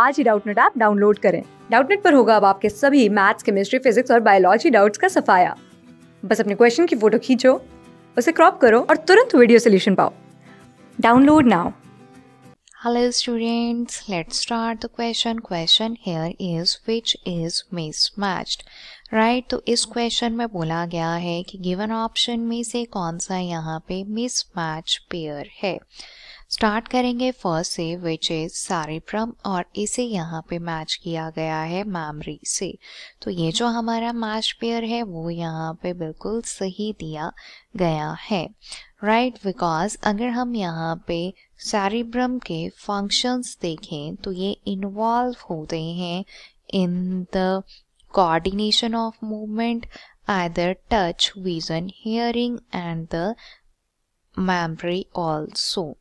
आज ही Doubtnut app download करें डाउटनेट पर होगा अब आपके सभी मैथ्स केमिस्ट्री फिजिक्स और बायोलॉजी डाउट्स का सफाया बस अपने क्वेश्चन की फोटो खींचो उसे क्रॉप करो और तुरंत वीडियो सोल्यूशन पाओ download now Hello students, let's start the question Question here is which is mismatched. Right तो इस क्वेश्चन में बोला गया है कि गिवन ऑप्शन में से कौन सा यहाँ पे मिसमैच पेयर है स्टार्ट करेंगे फर्स्ट से विच इज सारिप्रम और इसे यहाँ पे मैच किया गया है मैमरी से तो ये जो हमारा मैच पेयर है वो यहाँ पे बिल्कुल सही दिया गया है राइट right, बिकॉज अगर हम यहाँ पे सैरिब्रम के फंक्शंस देखें तो ये इन्वॉल्व होते हैं in the coordination of movement other touch vision hearing and the memory also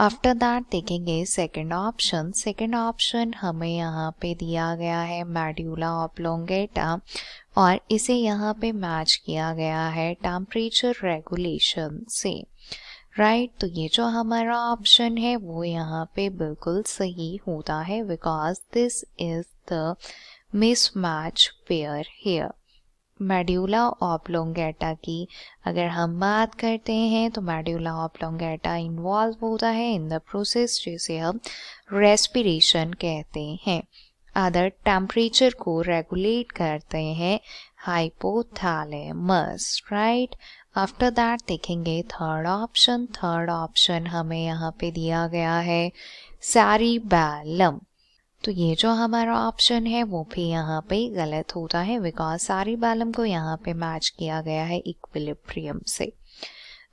after that देखेंगे सेकेंड ऑप्शन सेकेंड ऑप्शन हमें यहाँ पे दिया गया है मेड्यूला ऑपलोंगेटा और इसे यहाँ पे मैच किया गया है टेम्परेचर रेगुलेशन से राइट right, तो ये जो हमारा ऑप्शन है वो यहाँ पे बिल्कुल सही होता है because this is the mismatch pair here medulla oblongata की अगर हम बात करते हैं तो मेड्यूला लोंगेटा इन्वॉल्व होता है इन द प्रोसेस जिसे हम रेस्पिरेशन कहते हैं अदर टेम्परेचर को रेगुलेट करते हैं हाइपोथैलेमस राइट आफ्टर दैट देखेंगे थर्ड ऑप्शन थर्ड ऑप्शन हमें यहाँ पे दिया गया है सैरिबैलम तो ये जो हमारा ऑप्शन है वो भी यहाँ पे गलत होता है बिकॉज सारी बालम को यहाँ पे मैच किया गया है इक्विलिब्रियम से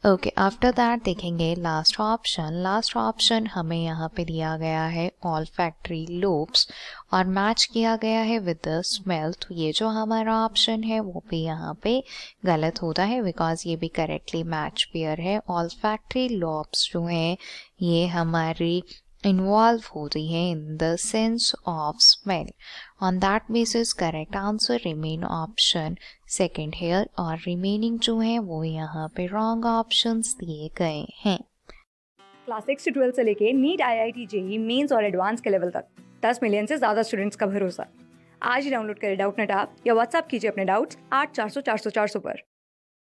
ओके आफ्टर दैट देखेंगे लास्ट ऑप्शन लास्ट ऑप्शन हमें यहाँ पे दिया गया है ऑल फैक्ट्री लोब्स और मैच किया गया है विद द स्मेल तो ये जो हमारा ऑप्शन है वो भी यहाँ पे गलत होता है बिकॉज ये भी करेक्टली मैच पेयर है ऑल फैक्ट्री लोब्स जो हैं ये हमारी इन्वॉल्व होती है in the sense of smell on that basis correct answer remain option second here और रिमेनिंग जो है वो यहाँ पे रॉन्ग ऑप्शन दिए गए हैं क्लास सिक्स से ट्वेल्थ से लेके NEET I I T JEE mains और एडवांस के लेवल तक दस मिलियन से ज़्यादा स्टूडेंट्स का भरोसा आज ही डाउनलोड करें डाउट नेट आप या व्हाट्सअप कीजिए अपने डाउट्स आठ चार सौ चार सौ चार सौ पर